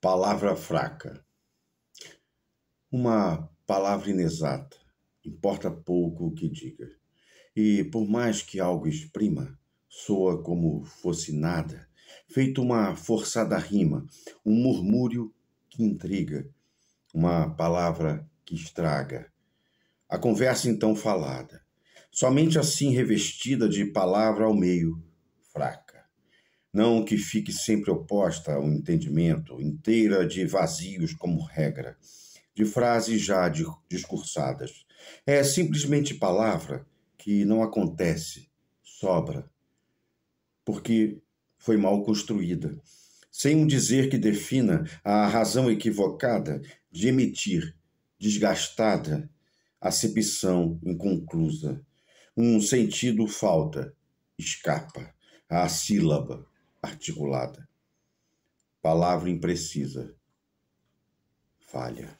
Palavra fraca. Uma palavra inexata. Importa pouco o que diga. E por mais que algo exprima, soa como fosse nada, feito uma forçada rima, um murmúrio que intriga, uma palavra que estraga. A conversa então falada, somente assim revestida de palavra ao meio, fraca não que fique sempre oposta ao entendimento, inteira de vazios como regra, de frases já discursadas. É simplesmente palavra que não acontece, sobra, porque foi mal construída, sem um dizer que defina a razão equivocada de emitir, desgastada, acepção inconclusa. Um sentido falta, escapa, a sílaba articulada. Palavra imprecisa, falha.